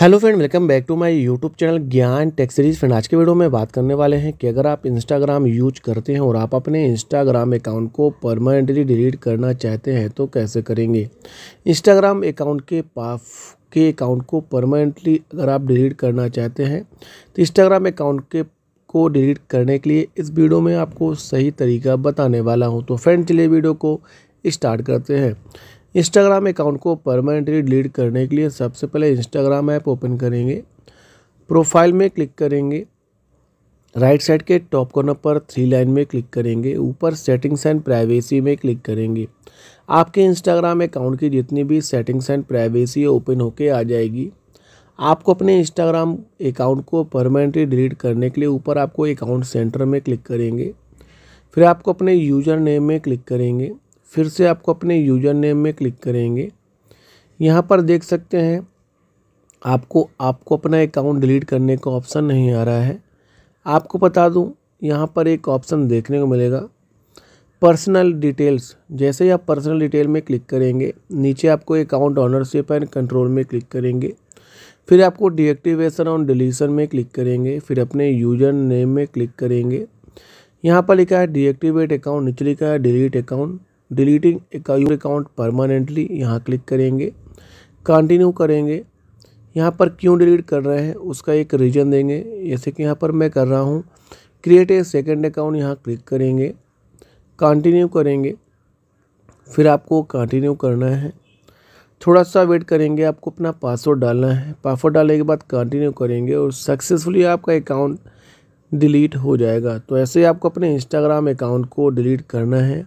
hello friend welcome back to my YouTube channel Gyan tech series friend आज के video में बात करने वाले हैं कि अगर आप इंस्टाग्राम यूज करते हैं और आप अपने इंस्टाग्राम अकाउंट को परमानेंटली डिलीट करना चाहते हैं तो कैसे करेंगे इंस्टाग्राम अकाउंट के पास के अकाउंट को परमानेंटली अगर आप डिलीट करना चाहते हैं तो इंस्टाग्राम अकाउंट के को डिलीट करने के लिए इस वीडियो में आपको सही तरीका बताने वाला हूँ तो फ्रेंड चलिए वीडियो को स्टार्ट करते हैं इंस्टाग्राम अकाउंट को परमानेंटली डिलीट करने के लिए सबसे पहले इंस्टाग्राम ऐप ओपन करेंगे प्रोफाइल में क्लिक करेंगे राइट साइड के टॉप कॉर्नर पर थ्री लाइन में क्लिक करेंगे ऊपर सेटिंग्स एंड प्राइवेसी में क्लिक करेंगे आपके इंस्टाग्राम अकाउंट की जितनी भी सेटिंग्स एंड प्राइवेसी ओपन होके आ जाएगी आपको अपने इंस्टाग्राम अकाउंट को परमानेंटली डिलीट करने के लिए ऊपर आपको अकाउंट सेंटर में क्लिक करेंगे फिर आपको अपने यूजर नेम में क्लिक करेंगे फिर से आपको अपने यूजर नेम में क्लिक करेंगे यहाँ पर देख सकते हैं आपको आपको अपना अकाउंट डिलीट करने का ऑप्शन नहीं आ रहा है आपको बता दूँ यहाँ पर एक ऑप्शन देखने को मिलेगा पर्सनल डिटेल्स जैसे ही आप पर्सनल डिटेल में क्लिक करेंगे नीचे आपको अकाउंट ऑनरशिप एंड कंट्रोल में क्लिक करेंगे फिर आपको डीएक्टिवेशन और डिलीशन में क्लिक करेंगे फिर अपने यूजर नेम में क्लिक करेंगे यहाँ पर लिखा है डीएक्टिवेट अकाउंट नीचे लिखा है delete account deleting your account permanently यहाँ क्लिक करेंगे कंटिन्यू करेंगे यहाँ पर क्यों डिलीट कर रहे हैं उसका एक रीज़न देंगे जैसे कि यहाँ पर मैं कर रहा हूँ क्रिएट ए सेकेंड अकाउंट यहाँ क्लिक करेंगे कंटिन्यू करेंगे फिर आपको कंटिन्यू करना है थोड़ा सा वेट करेंगे आपको अपना पासवर्ड डालना है पासवर्ड डालने के बाद कंटिन्यू करेंगे और सक्सेसफुली आपका अकाउंट डिलीट हो जाएगा तो ऐसे ही आपको अपने इंस्टाग्राम अकाउंट को डिलीट करना है